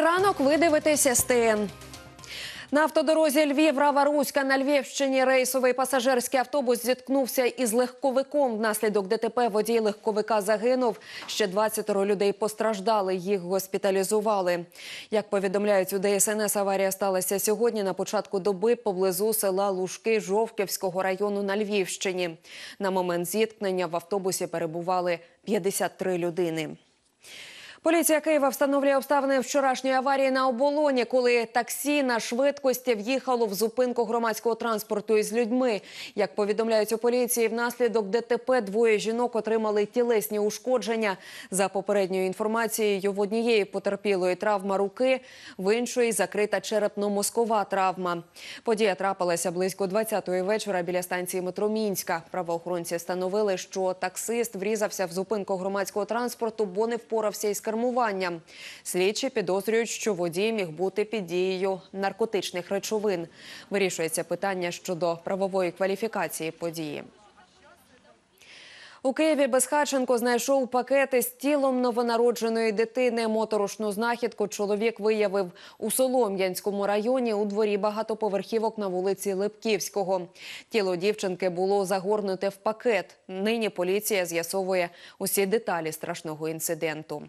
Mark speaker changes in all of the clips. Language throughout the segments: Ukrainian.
Speaker 1: Добрий ранок. Ви дивитеся СТН. На автодорозі Львів рава руська на Львівщині рейсовий пасажирський автобус зіткнувся із легковиком. Внаслідок ДТП водій легковика загинув. Ще 20 людей постраждали. Їх госпіталізували. Як повідомляють у ДСНС, аварія сталася сьогодні на початку доби поблизу села Лужки Жовківського району на Львівщині. На момент зіткнення в автобусі перебували 53 людини. Поліція Києва встановлює обставини вчорашньої аварії на оболоні, коли таксі на швидкості в'їхало в зупинку громадського транспорту із людьми. Як повідомляють у поліції, внаслідок ДТП двоє жінок отримали тілесні ушкодження. За попередньою інформацією, в однієї потерпілої травма руки, в іншої закрита черепно-мозкова травма. Подія трапилася близько 20-ї вечора біля станції метро Мінська. Правоохоронці встановили, що таксист врізався в зупинку громадського транспорту, бо не впорався із кермування. Слідчі підозрюють, що водій міг бути під дією наркотичних речовин. Вирішується питання щодо правової кваліфікації події. У Києві Безхаченко знайшов пакети з тілом новонародженої дитини. Моторошну знахідку чоловік виявив у Солом'янському районі у дворі багатоповерхівок на вулиці Липківського. Тіло дівчинки було загорнуте в пакет. Нині поліція з'ясовує усі деталі страшного інциденту.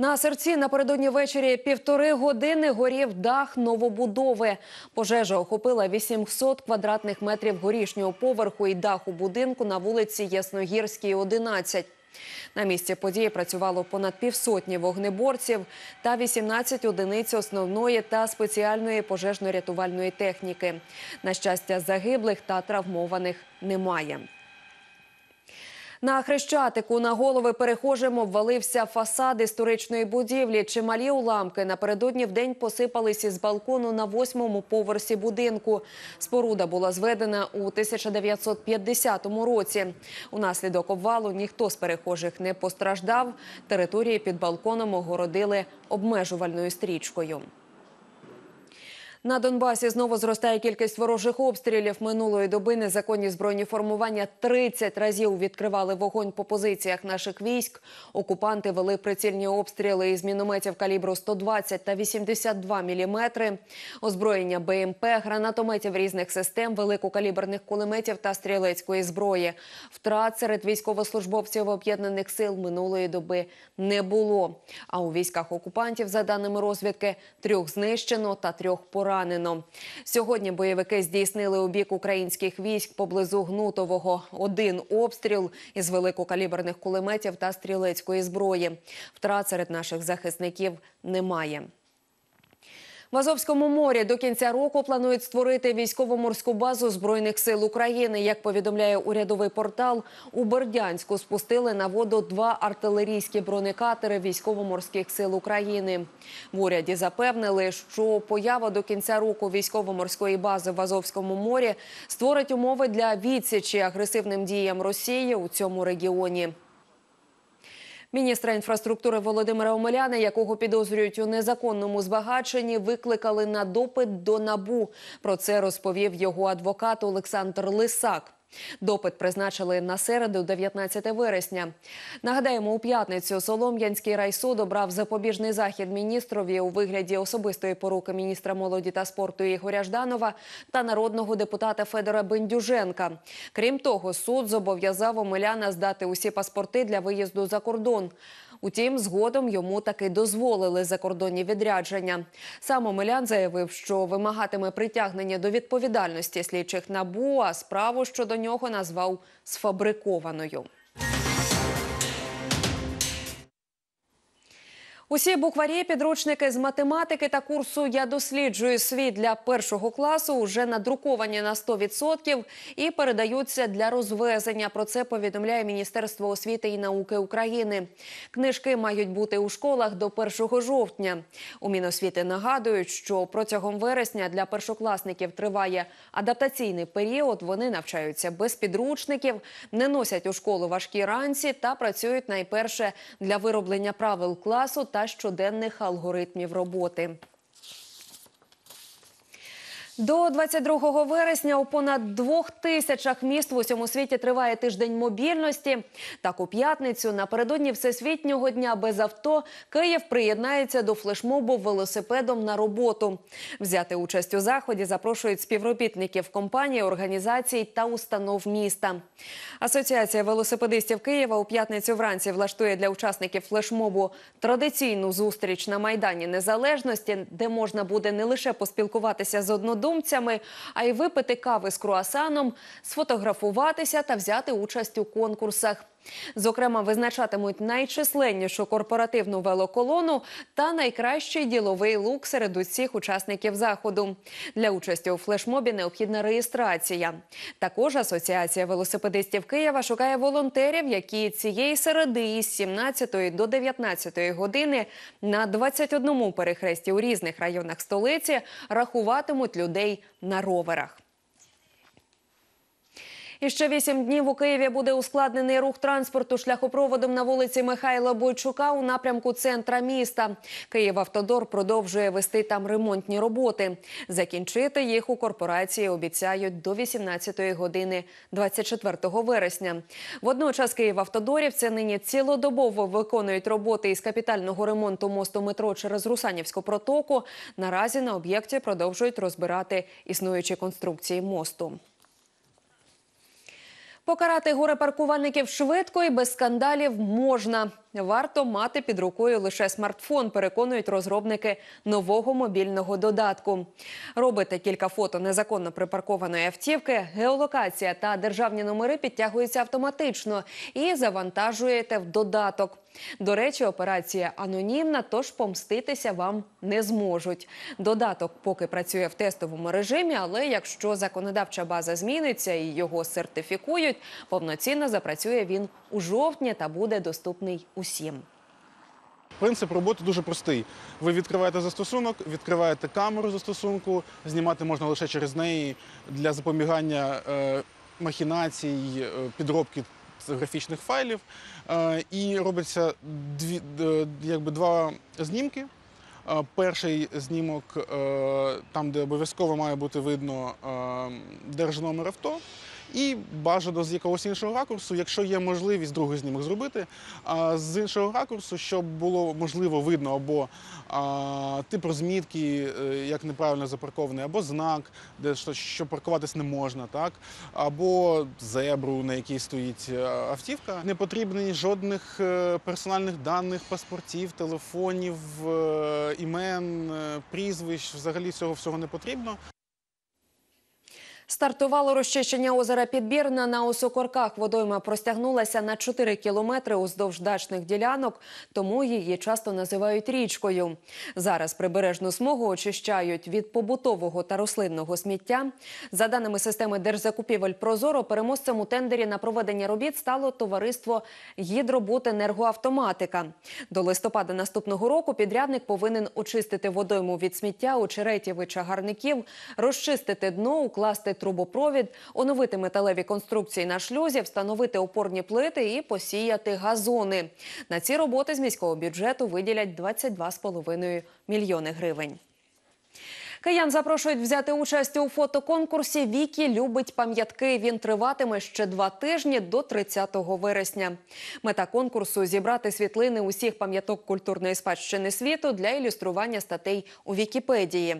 Speaker 1: На серці напередодні ввечері півтори години горів дах новобудови. Пожежа охопила 800 квадратних метрів горішнього поверху і даху будинку на вулиці Ясногірській, 11. На місці події працювало понад півсотні вогнеборців та 18 одиниць основної та спеціальної пожежно-рятувальної техніки. На щастя, загиблих та травмованих немає. На хрещатику на голови перехожим обвалився фасад історичної будівлі. Чималі уламки напередодні в день посипались із балкону на восьмому поверсі будинку. Споруда була зведена у 1950 році. Унаслідок обвалу ніхто з перехожих не постраждав. Території під балконом огородили обмежувальною стрічкою. На Донбасі знову зростає кількість ворожих обстрілів. Минулої доби незаконні збройні формування 30 разів відкривали вогонь по позиціях наших військ. Окупанти вели прицільні обстріли із мінометів калібру 120 та 82 міліметри, озброєння БМП, гранатометів різних систем, великокаліберних кулеметів та стрілецької зброї. Втрат серед військовослужбовців об'єднаних сил минулої доби не було. А у військах окупантів, за даними розвідки, трьох знищено та трьох поранено поранено. Сьогодні бойовики здійснили у бік українських військ поблизу Гнутового. Один обстріл із великокаліберних кулеметів та стрілецької зброї. Втрат серед наших захисників немає. В Азовському морі до кінця року планують створити військово-морську базу збройних сил України. Як повідомляє урядовий портал, у Бердянську спустили на воду два артилерійські бронекатери військово-морських сил України. В уряді запевнили, що поява до кінця року військово-морської бази в Азовському морі створить умови для відсічі агресивним діям Росії у цьому регіоні. Міністра інфраструктури Володимира Омеляна, якого підозрюють у незаконному збагаченні, викликали на допит до набу. Про це розповів його адвокат Олександр Лисак. Допит призначили на середу, 19 вересня. Нагадаємо, у п'ятницю Солом'янський райсуд обрав запобіжний захід міністрові у вигляді особистої поруки міністра молоді та спорту Ігоря Жданова та народного депутата Федора Бендюженка. Крім того, суд зобов'язав Омеляна здати усі паспорти для виїзду за кордон. Утім, згодом йому таки дозволили закордонні відрядження. Сам Омелян заявив, що вимагатиме притягнення до відповідальності слідчих набу, а справу щодо нього назвав сфабрикованою. Усі букварі, підручники з математики та курсу Я досліджую світ для першого класу вже надруковані на 100% і передаються для розвезення. Про це повідомляє Міністерство освіти і науки України. Книжки мають бути у школах до 1 жовтня. У Міносвіти нагадують, що протягом вересня для першокласників триває адаптаційний період. Вони навчаються без підручників, не носять у школу важкі ранці та працюють найперше для вироблення правил класу та та щоденних алгоритмів роботи. До 22 вересня у понад двох тисячах міст в усьому світі триває тиждень мобільності. Так у п'ятницю напередодні всесвітнього дня без авто Київ приєднається до флешмобу велосипедом на роботу. Взяти участь у заході запрошують співробітників компанії, організацій та установ міста. Асоціація велосипедистів Києва у п'ятницю вранці влаштує для учасників флешмобу традиційну зустріч на майдані незалежності, де можна буде не лише поспілкуватися з однодумцями, однодумцями, а й випити кави з круасаном, сфотографуватися та взяти участь у конкурсах. Зокрема, визначатимуть найчисленнішу корпоративну велоколону та найкращий діловий лук серед усіх учасників заходу. Для участі у флешмобі необхідна реєстрація. Також асоціація велосипедистів Києва шукає волонтерів, які цієї середи із 17 до 19 години на 21 перехресті у різних районах столиці рахуватимуть людей на роверах. І ще вісім днів у Києві буде ускладнений рух транспорту шляхопроводом на вулиці Михайла Бойчука у напрямку центра міста. Київавтодор продовжує вести там ремонтні роботи. Закінчити їх у корпорації обіцяють до 18-ї години 24 вересня. Водночас Київавтодорівці нині цілодобово виконують роботи із капітального ремонту мосту метро через Русанівську протоку. Наразі на об'єкті продовжують розбирати існуючі конструкції мосту. Покарати горе паркувальників швидко і без скандалів можна варто мати під рукою лише смартфон, переконують розробники нового мобільного додатку. Робити кілька фото незаконно припаркованої автівки. Геолокація та державні номери підтягуються автоматично і завантажуєте в додаток. До речі, операція анонімна, тож помститися вам не зможуть. Додаток поки працює в тестовому режимі, але якщо законодавча база зміниться і його сертифікують, повноцінно запрацює він у жовтні та буде доступний усім. Принцип роботи дуже простий. Ви відкриваєте застосунок, відкриваєте камеру застосунку, знімати можна лише через неї для запобігання е, махінацій, е, підробки графічних файлів. Е, і робиться дві, якби, два знімки. Перший знімок, там де обов'язково має бути видно держномер авто. І бажано з якогось іншого ракурсу, якщо є можливість другий знімок зробити, а з іншого ракурсу, щоб було можливо видно або а, тип розмітки, е, як неправильно запаркований, або знак, де що, що паркуватись не можна, так або зебру, на якій стоїть е, автівка. Не потрібні жодних е, персональних даних, паспортів, телефонів, імен, прізвищ. Взагалі цього всього не потрібно. Стартувало розчищення озера Підбірна на Осокорках. Водойма простягнулася на 4 кілометри уздовж дачних ділянок, тому її часто називають річкою. Зараз прибережну смугу очищають від побутового та рослинного сміття. За даними системи держзакупівель Прозоро, переможцем у тендері на проведення робіт стало товариство «Гідроботенергоавтоматика». До листопада наступного року підрядник повинен очистити водойму від сміття, очеретів і чагарників, розчистити дно, укласти трубопровід, оновити металеві конструкції на шлюзі, встановити опорні плити і посіяти газони. На ці роботи з міського бюджету виділять 22,5 мільйони гривень. Киян запрошують взяти участь у фотоконкурсі Вікі любить пам'ятки. Він триватиме ще два тижні до 30 вересня. Мета конкурсу зібрати світлини усіх пам'яток культурної спадщини світу для ілюстрування статей у Вікіпедії.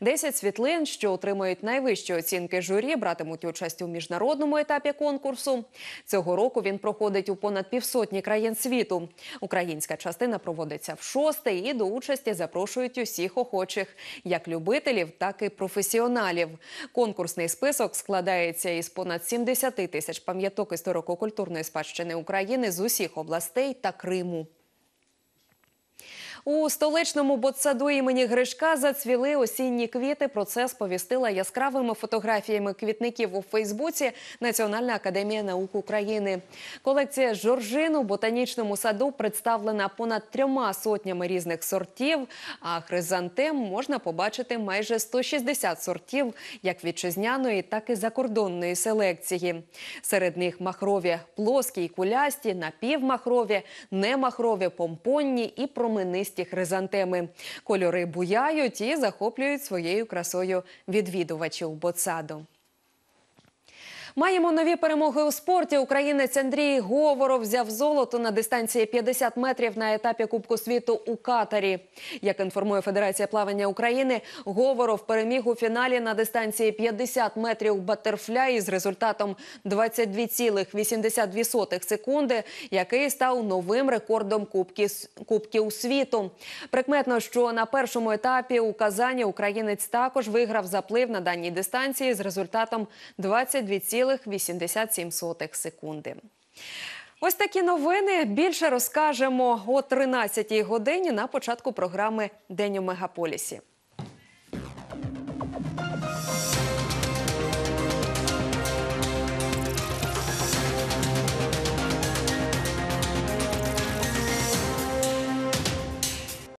Speaker 1: Десять світлин, що отримають найвищі оцінки журі, братимуть участь у міжнародному етапі конкурсу. Цього року він проходить у понад півсотні країн світу. Українська частина проводиться в шостий і до участі запрошують усіх охочих, як любити любителів, так і професіоналів. Конкурсний список складається із понад 70 тисяч пам'яток історико-культурної спадщини України з усіх областей та Криму. У столичному ботсаду імені Гришка зацвіли осінні квіти. Про це сповістила яскравими фотографіями квітників у Фейсбуці Національна академія наук України. Колекція Жоржин у ботанічному саду представлена понад трьома сотнями різних сортів. А хризантем можна побачити майже 160 сортів, як вітчизняної, так і закордонної селекції. Серед них махрові плоскі і кулясті, напівмахрові, немахрові, помпонні і променисті золотисті хризантеми. Кольори буяють і захоплюють своєю красою відвідувачів боцаду. Маємо нові перемоги у спорті. Українець Андрій Говоров взяв золото на дистанції 50 метрів на етапі Кубку світу у Катарі. Як інформує Федерація плавання України, Говоров переміг у фіналі на дистанції 50 метрів батерфляї з результатом 22,82 секунди, який став новим рекордом Кубки, Кубків світу. Прикметно, що на першому етапі у Казані українець також виграв заплив на даній дистанції з результатом 22,82 0,87 секунди. Ось такі новини більше розкажемо о 13-й годині на початку програми День у мегаполісі.